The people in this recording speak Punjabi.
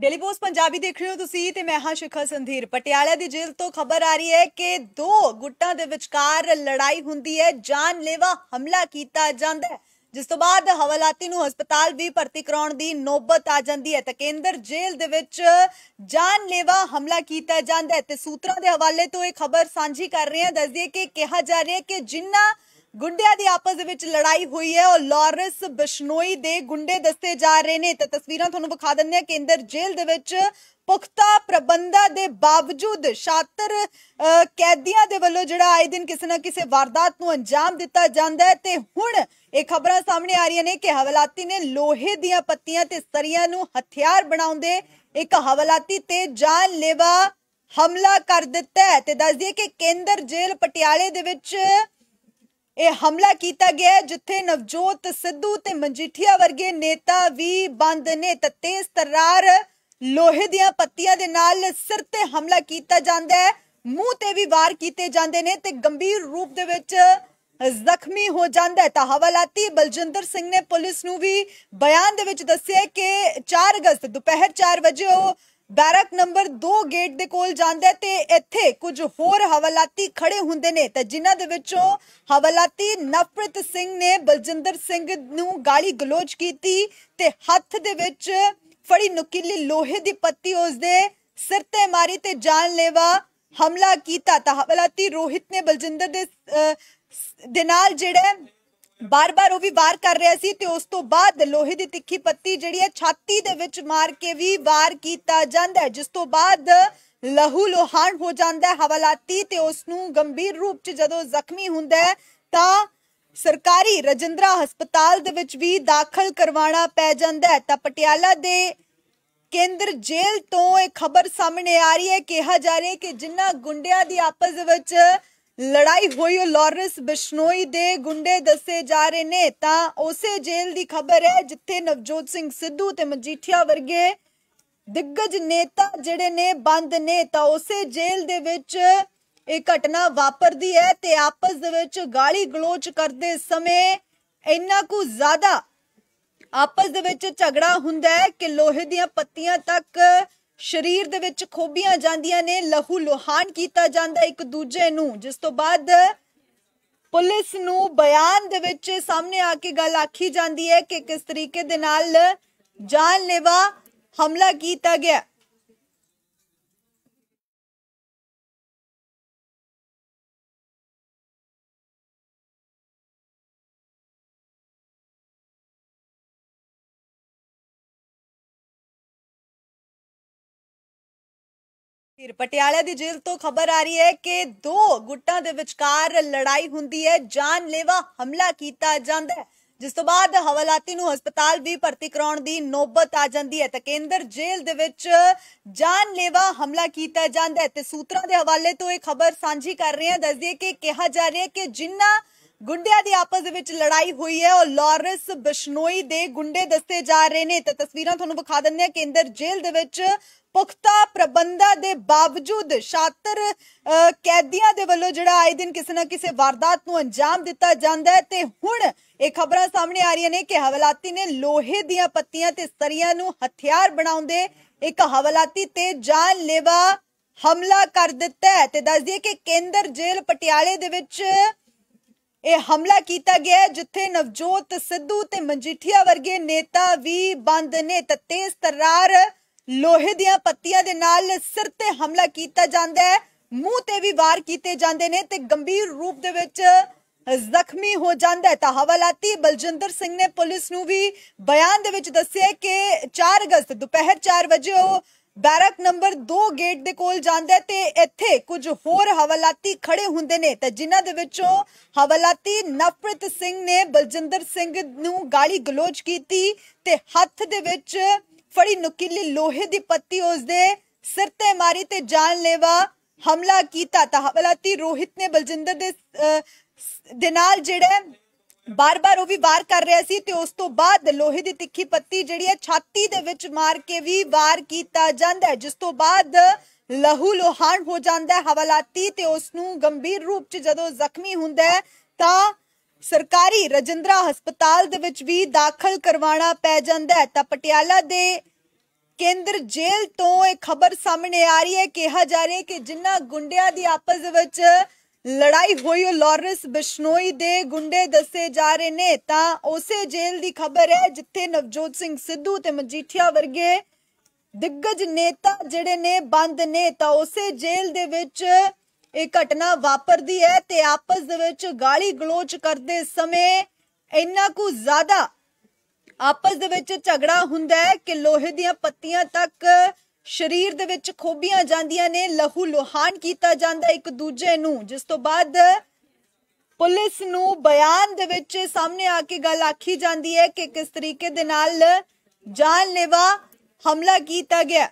ਡੇਲੀ ਪੋਸਟ ਪੰਜਾਬੀ ਦੇਖ ਰਹੇ ਹੋ ਤੁਸੀਂ ਤੇ ਮੈਂ ਹਾਂ ਸ਼ਿਖਾ ਸੰਧੀਰ ਪਟਿਆਲਾ ਦੀ ਜੇਲ੍ਹ ਤੋਂ ਖਬਰ ਆ ਰਹੀ ਹੈ ਕਿ ਦੋ ਗੁੱਟਾਂ ਦੇ ਵਿਚਕਾਰ ਲੜਾਈ ਹੁੰਦੀ ਹੈ ਜਾਨਲੇਵਾ ਹਮਲਾ ਕੀਤਾ ਜਾਂਦਾ ਹੈ ਜਿਸ ਤੋਂ ਬਾਅਦ ਹਵਾਲਾਤੀ ਨੂੰ ਹਸਪਤਾਲ ਵੀ ਭਰਤੀ ਕਰਾਉਣ ਦੀ ਨੋਬਤ ਆ ਜਾਂਦੀ ਹੈ ਤਾਂ ਕੇਂਦਰ ਜੇਲ੍ਹ ਦੇ ਵਿੱਚ ਜਾਨਲੇਵਾ ਹਮਲਾ ਕੀਤਾ ਜਾਂਦਾ ਹੈ ਤੇ ਸੂਤਰਾਂ ਦੇ ਹਵਾਲੇ ਤੋਂ ਇਹ ਖਬਰ ਸਾਂਝੀ ਕਰ ਰਹੇ ਹਾਂ ਦੱਸਦੀ ਹੈ ਕਿ ਕਿਹਾ ਜਾ ਰਿਹਾ ਹੈ ਕਿ ਜਿੰਨਾ ਗੁੰਡਿਆਂ ਦੀ ਆਪਸ ਦੇ ਵਿੱਚ ਲੜਾਈ ਹੋਈ ਹੈ ਔਰ ਲਾਰੈਂਸ ਬਿਸ਼ਨੋਈ ਦੇ ਗੁੰਡੇ ਦੱਸੇ ਜਾ ਰਹੇ ਨੇ ਤੇ ਤਸਵੀਰਾਂ ਤੁਹਾਨੂੰ ਵਿਖਾ ਦਿੰਦੇ ਆ ਕੇਂਦਰ ਜੇਲ੍ਹ ਦੇ ਵਿੱਚ ਪੁਖਤਾ ਪ੍ਰਬੰਧਾ ਦੇ ਬਾਵਜੂਦ ਸ਼ਾਤਰ ਕੈਦੀਆਂ ਦੇ ਵੱਲੋਂ ਜਿਹੜਾ ਆਏ ਦਿਨ ਕਿਸੇ ਨਾ ਕਿਸੇ ਵਾਰਦਾਤ ਨੂੰ ਅੰਜਾਮ ਦਿੱਤਾ ਜਾਂਦਾ ਹੈ ਤੇ ਹੁਣ ਇਹ ਖਬਰਾਂ ਸਾਹਮਣੇ ਆ ਰਹੀਆਂ ਨੇ ਕਿ ਹਵਲਾਤੀ ਨੇ ਲੋਹੇ ਦੀਆਂ ਪੱਤੀਆਂ ਤੇ ਸਰੀਆਂ ਨੂੰ ਹਥਿਆਰ ਬਣਾਉਂਦੇ ਇੱਕ ਹਵਲਾਤੀ ਤੇ ਜਾਨ ਲੇਵਾ ਹਮਲਾ ਕਰ ਦਿੱਤਾ ਹੈ ਤੇ ਦੱਸ ਦਈਏ ਕਿ ਕੇਂਦਰ ਜੇਲ੍ਹ ਪਟਿਆਲੇ ਦੇ ਵਿੱਚ ਇਹ ਹਮਲਾ ਕੀਤਾ ਗਿਆ ਜਿੱਥੇ ਨਵਜੋਤ ਸਿੱਧੂ ਤੇ ਮੰਜੀਠੀਆ ਵਰਗੇ ਨੇਤਾ ਵੀ ਬੰਦ ਨੇ ਤੇ ਤੇਜ਼ ਤਰਾਰ ਲੋਹੇ ਦੀਆਂ ਪੱਤੀਆਂ ਦੇ ਨਾਲ ਸਿਰ ਤੇ ਹਮਲਾ ਕੀਤਾ ਜਾਂਦਾ ਹੈ ਮੂੰਹ ਤੇ ਵੀ ਵਾਰ ਕੀਤੇ ਜਾਂਦੇ ਨੇ ਤੇ ਗੰਭੀਰ ਰੂਪ ਦੇ ਵਿੱਚ ਜ਼ਖਮੀ ਹੋ ਜਾਂਦਾ ਹੈ ਤਾਂ ਹਵਾਲਾਤੀ ਬਲਜਿੰਦਰ ਸਿੰਘ ਨੇ ਪੁਲਿਸ ਨੂੰ ਵੀ ਬਿਆਨ ਦੇ ਵਿੱਚ ਦੱਸਿਆ ਕਿ 4 ਅਗਸਤ ਦੁਪਹਿਰ 4 ਵਜੇ ਉਹ ਬੈਰਕ ਨੰਬਰ 2 ਗੇਟ ਦੇ ਕੋਲ ਜਾਂਦਾ ਤੇ ਇੱਥੇ ਕੁਝ ਹੋਰ ਹਵਾਲਾਤੀ ਖੜੇ ਹੁੰਦੇ ਨੇ ਤੇ ਜਿਨ੍ਹਾਂ ਦੇ ਵਿੱਚੋਂ ਹਵਾਲਾਤੀ ਨਫਰਤ ਸਿੰਘ ਨੇ ਬਲਜਿੰਦਰ ਸਿੰਘ ਨੂੰ ਗਾਲੀ ਗਲੋਚ ਕੀਤੀ ਤੇ ਹੱਥ ਦੇ ਵਿੱਚ ਫੜੀ ਨੁਕੀਲੀ ਲੋਹੇ ਦੀ ਪੱਤੀ ਉਸ ਦੇ ਸਿਰ ਤੇ ਮਾਰੀ ਤੇ ਜਾਨਲੇਵਾ ਹਮਲਾ ਕੀਤਾ ਤਾਂ ਹਵਾਲਾਤੀ ਰੋਹਿਤ ਨੇ ਬਲਜਿੰਦਰ ਦੇ ਦੇ ਨਾਲ ਜਿਹੜਾ ਬਾਰ-ਬਾਰ ਉਹ ਵੀ ਵਾਰ ਕਰ ਰਿਹਾ ਸੀ ਤੇ ਉਸ ਤੋਂ ਬਾਅਦ ਲੋਹੇ ਦੀ ਤਿੱਖੀ ਪੱਤੀ ਜਿਹੜੀ ਹੈ ਛਾਤੀ ਦੇ ਵਿੱਚ ਮਾਰ ਕੇ ਵੀ ਵਾਰ ਕੀਤਾ ਜਾਂਦਾ ਹੈ ਜਿਸ ਤੋਂ ਬਾਅਦ ਲਹੂ ਲੋਹਾਨ ਹੋ ਜਾਂਦਾ ਹੈ ਹਵਾਲਾਤੀ ਤੇ ਉਸ ਨੂੰ ਗੰਭੀਰ ਰੂਪ 'ਚ ਜਦੋਂ ਜ਼ਖਮੀ ਹੁੰਦਾ ਹੈ ਤਾਂ ਸਰਕਾਰੀ ਰਜਿੰਦਰਾ ਹਸਪਤਾਲ ਦੇ ਵਿੱਚ ਵੀ ਦਾਖਲ ਕਰਵਾਉਣਾ ਪੈ ਜਾਂਦਾ ਹੈ ਤਾਂ ਪਟਿਆਲਾ ਦੇ ਕੇਂਦਰ ਜੇਲ੍ਹ ਤੋਂ ਇਹ ਖਬਰ ਸਾਹਮਣੇ ਆ ਰਹੀ ਹੈ ਕਿਹਾ ਜਾ ਰਿਹਾ ਹੈ ਕਿ ਜਿਨ੍ਹਾਂ ਗੁੰਡਿਆਂ ਦੀ ਆਪਸ ਵਿੱਚ ਲੜਾਈ ਹੋਈ ਉਹ ਲਾਰੈਂਸ ਬਿਸ਼ਨੋਈ ਦੇ ਗੁੰਡੇ ਦੱਸੇ ਜਾ ਰਹੇ ਨੇ ਤਾਂ ਉਸੇ ਜੇਲ੍ਹ ਦੀ ਖਬਰ ਹੈ ਜਿੱਥੇ ਨਵਜੋਤ ਸਿੰਘ ਸਿੱਧੂ ਤੇ ਮਜੀਠੀਆ ਵਰਗੇ ਦਿੱਗਜ ਨੇਤਾ ਜਿਹੜੇ ਨੇ ਬੰਦ ਨੇ ਤਾਂ ਉਸੇ ਜੇਲ੍ਹ ਦੇ ਵਿੱਚ ਇਹ ਘਟਨਾ ਵਾਪਰਦੀ ਹੈ ਤੇ ਆਪਸ ਦੇ ਵਿੱਚ ਗਾਲੀ ਗਲੋਚ ਕਰਦੇ ਸਮੇਂ ਇੰਨਾ ਕੁ ਜ਼ਿਆਦਾ ਆਪਸ ਦੇ ਵਿੱਚ ਝਗੜਾ ਹੁੰਦਾ ਹੈ ਕਿ ਲੋਹੇ ਦੀਆਂ ਪੱਤੀਆਂ ਤੱਕ ਸਰੀਰ ਦੇ ਵਿੱਚ ਖੋਬੀਆਂ ਜਾਂਦੀਆਂ ਨੇ ਲਹੂ ਲੋਹਾਨ ਕੀਤਾ ਜਾਂਦਾ ਇੱਕ ਦੂਜੇ ਨੂੰ ਜਿਸ ਤੋਂ ਬਾਅਦ ਪੁਲਿਸ ਨੂੰ ਬਿਆਨ ਦੇ ਵਿੱਚ ਸਾਹਮਣੇ ਆ ਕੇ ਗੱਲ ਆਖੀ ਜਾਂਦੀ ਹੈ ਕਿ ਕਿਸ ਤਰੀਕੇ ਦੇ ਨਾਲ ਜਾਨਲੇਵਾ ਹਮਲਾ ਕੀਤਾ ਗਿਆ ਫਿਰ ਪਟਿਆਲਾ ਦੀ ਜੇਲ੍ਹ ਤੋਂ ਖਬਰ ਆ ਰਹੀ ਹੈ ਕਿ ਦੋ ਗੁੱਟਾਂ ਦੇ ਵਿਚਕਾਰ ਲੜਾਈ ਹੁੰਦੀ ਹੈ ਜਾਨਲੇਵਾ ਹਮਲਾ ਕੀਤਾ ਜਾਂਦਾ ਹੈ ਜਿਸ ਤੋਂ ਬਾਅਦ ਹਵਾਲਾਤੀ ਨੂੰ ਹਸਪਤਾਲ ਵੀ ਭਰਤੀ ਕਰਾਉਣ ਦੀ ਨੋਬਤ ਆ ਜਾਂਦੀ ਹੈ ਤਕੇਂਦਰ ਜੇਲ੍ਹ ਦੇ ਵਿੱਚ ਜਾਨਲੇਵਾ ਹਮਲਾ ਕੀਤਾ ਜਾਂਦਾ ਹੈ ਤੇ ਸੂਤਰਾਂ ਦੇ ਹਵਾਲੇ ਤੋਂ ਇਹ ਖਬਰ ਸਾਂਝੀ ਕਰ ਰਹੇ ਹਾਂ ਦੱਸਦੀ ਹੈ ਕਿ ਕਿਹਾ ਜਾ ਰਿਹਾ ਹੈ ਕਿ ਜਿੰਨਾ ਗੁੰਡਿਆਂ ਦੀ ਆਪਸ ਦੇ ਵਿੱਚ ਲੜਾਈ ਹੋਈ ਹੈ ਔਰ ਲਾਰੈਂਸ ਬਿਸ਼ਨੋਈ ਦੇ ਗੁੰਡੇ ਦੱਸੇ ਜਾ ਰਹੇ ਨੇ ਤਾਂ ਤਸਵੀਰਾਂ ਤੁਹਾਨੂੰ ਵਿਖਾ ਦਿੰਦੇ ਆ ਕੇਂਦਰ ਜੇਲ੍ਹ ਦੇ ਵਿੱਚ ਪੁਖਤਾ ਪ੍ਰਬੰਧਾਂ ਦੇ ਬਾਵਜੂਦ ਸ਼ਾਤਰ ਕੈਦੀਆਂ ਦੇ ਵੱਲੋਂ ਜਿਹੜਾ ਆਏ ਦਿਨ ਕਿਸੇ ਨਾ ਕਿਸੇ ਵਾਰਦਾਤ ਨੂੰ ਅੰਜਾਮ ਦਿੱਤਾ ਜਾਂਦਾ ਹੈ ਤੇ ਹੁਣ ਇਹ ਖਬਰਾਂ ਸਾਹਮਣੇ ਆ ਰਹੀਆਂ ਨੇ ਕਿ ਹਵਲਾਤੀ ਨੇ ਲੋਹੇ ਦੀਆਂ ਪੱਤੀਆਂ ਤੇ ਸਰੀਆਂ ਨੂੰ ਹਥਿਆਰ ਬਣਾਉਂਦੇ ਇੱਕ ਹਵਲਾਤੀ ਤੇ ਜਾਨ ਲੇਵਾ ਹਮਲਾ ਕਰ ਦਿੱਤਾ ਤੇ ਦੱਸ ਦਈਏ ਕਿ ਕੇਂਦਰ ਜੇਲ੍ਹ ਪਟਿਆਲੇ ਦੇ ਵਿੱਚ ਇਹ ਹਮਲਾ ਕੀਤਾ ਗਿਆ ਜਿੱਥੇ ਨਵਜੋਤ ਸਿੱਧੂ ਤੇ ਮੰਜੀਠੀਆ ਵਰਗੇ ਨੇਤਾ ਵੀ ਬੰਦ ਨੇ ਤੇ ਤੇਜ਼ ਤਰਾਰ ਲੋਹੇ ਦੀਆਂ ਪੱਤੀਆਂ ਦੇ ਨਾਲ ਸਿਰ ਤੇ ਹਮਲਾ ਕੀਤਾ ਜਾਂਦਾ ਹੈ ਮੂੰਹ ਤੇ ਵੀ ਵਾਰ ਕੀਤੇ ਜਾਂਦੇ ਨੇ ਤੇ ਗੰਭੀਰ ਰੂਪ ਦੇ ਵਿੱਚ ਜ਼ਖਮੀ ਹੋ ਜਾਂਦਾ ਤਾਂ ਹਵਾਲਾਤੀ ਬਲਜਿੰਦਰ ਸਿੰਘ ਨੇ ਪੁਲਿਸ ਨੂੰ ਵੀ ਬਿਆਨ ਦੇ ਵਿੱਚ ਦੱਸਿਆ ਕਿ 4 ਅਗਸਤ ਦੁਪਹਿਰ 4 ਵਜੇ ਉਹ ਬੈਰਕ ਨੰਬਰ 2 ਗੇਟ ਦੇ ਕੋਲ ਜਾਂਦਾ ਤੇ ਇੱਥੇ ਕੁਝ ਹੋਰ ਹਵਾਲਾਤੀ ਖੜੇ ਹੁੰਦੇ ਨੇ ਤੇ ਜਿਨ੍ਹਾਂ ਦੇ ਵਿੱਚੋਂ ਹਵਾਲਾਤੀ ਨਫਰਤ ਸਿੰਘ ਨੇ ਬਲਜਿੰਦਰ ਸਿੰਘ ਨੂੰ ਗਾਲੀ ਗਲੋਚ ਕੀਤੀ ਤੇ ਹੱਥ ਦੇ ਵਿੱਚ ਫੜੀ ਨੁਕੀਲੀ ਲੋਹੇ ਦੀ ਪੱਤੀ ਉਸ ਦੇ ਸਿਰ ਤੇ ਮਾਰੀ ਤੇ ਜਾਨਲੇਵਾ ਹਮਲਾ ਕੀਤਾ ਤਾਂ ਹਵਾਲਾਤੀ ਰੋਹਿਤ ਨੇ ਬਲਜਿੰਦਰ ਦੇ ਦੇ ਨਾਲ ਜਿਹੜੇ ਬਾਰ-ਬਾਰ ਉਹ ਵੀ ਵਾਰ ਕਰ ਰਿਹਾ ਸੀ ਤੇ ਉਸ ਤੋਂ ਬਾਅਦ ਲੋਹੇ ਦੀ ਤਿੱਖੀ ਪੱਤੀ ਜਿਹੜੀ ਹੈ ਛਾਤੀ ਦੇ ਵਿੱਚ ਮਾਰ ਕੇ ਵੀ ਵਾਰ ਕੀਤਾ ਜਾਂਦਾ ਜਿਸ ਤੋਂ ਬਾਅਦ ਲਹੂ ਲੋਹਾਨ ਹੋ ਜਾਂਦਾ ਹੈ ਹਵਾਲਾਤੀ ਤੇ ਉਸ ਨੂੰ ਗੰਭੀਰ ਰੂਪ 'ਚ ਜਦੋਂ ਜ਼ਖਮੀ ਹੁੰਦਾ ਹੈ ਤਾਂ ਸਰਕਾਰੀ ਰਜਿੰਦਰਾ ਹਸਪਤਾਲ ਦੇ ਵਿੱਚ ਵੀ ਦਾਖਲ ਕਰਵਾਉਣਾ ਪੈ ਜਾਂਦਾ ਹੈ ਤਾਂ ਪਟਿਆਲਾ ਦੇ ਕੇਂਦਰ ਜੇਲ੍ਹ ਤੋਂ ਇਹ ਖਬਰ ਸਾਹਮਣੇ ਆ ਰਹੀ ਹੈ ਕਿਹਾ ਜਾ ਰਿਹਾ ਹੈ ਕਿ ਜਿੰਨਾ ਗੁੰਡਿਆਂ ਦੀ ਆਪਸ ਵਿੱਚ ਲੜਾਈ ਹੋਈ ਉਹ ਲਾਰੈਂਸ ਬਿਸ਼ਨੋਈ ਦੇ ਗੁੰਡੇ ਦੱਸੇ ਜਾ ਰਹੇ ਨੇ ਤਾਂ ਉਸੇ ਜੇਲ੍ਹ ਦੀ ਖਬਰ ਹੈ ਜਿੱਥੇ ਨਵਜੋਤ ਸਿੰਘ ਸਿੱਧੂ ਤੇ ਮਜੀਠੀਆ ਵਰਗੇ ਦਿੱਗਜ ਨੇਤਾ ਜਿਹੜੇ ਨੇ ਬੰਦ ਨੇ ਤਾਂ ਉਸੇ ਜੇਲ੍ਹ ਦੇ ਵਿੱਚ ਇਹ ਘਟਨਾ ਵਾਪਰਦੀ ਹੈ ਤੇ ਆਪਸ ਦੇ ਵਿੱਚ ਗਾਲੀ ਗਲੋਚ ਕਰਦੇ ਸਮੇਂ ਇੰਨਾ ਕੁ ਜ਼ਿਆਦਾ ਆਪਸ ਦੇ ਵਿੱਚ ਝਗੜਾ ਹੁੰਦਾ ਹੈ ਕਿ ਲੋਹੇ ਦੀਆਂ ਪੱਤੀਆਂ ਤੱਕ ਸਰੀਰ ਦੇ ਵਿੱਚ ਖੋਬੀਆਂ ਜਾਂਦੀਆਂ ਨੇ ਲਹੂ ਲੋਹਾਨ ਕੀਤਾ ਜਾਂਦਾ ਇੱਕ ਦੂਜੇ ਨੂੰ ਜਿਸ ਤੋਂ ਬਾਅਦ ਪੁਲਿਸ ਨੂੰ ਬਿਆਨ ਦੇ ਵਿੱਚ ਸਾਹਮਣੇ ਆ ਕੇ ਗੱਲ ਆਖੀ ਜਾਂਦੀ ਹੈ ਕਿ ਕਿਸ ਤਰੀਕੇ ਦੇ ਨਾਲ ਜਾਨਲੇਵਾ ਹਮਲਾ ਕੀਤਾ ਗਿਆ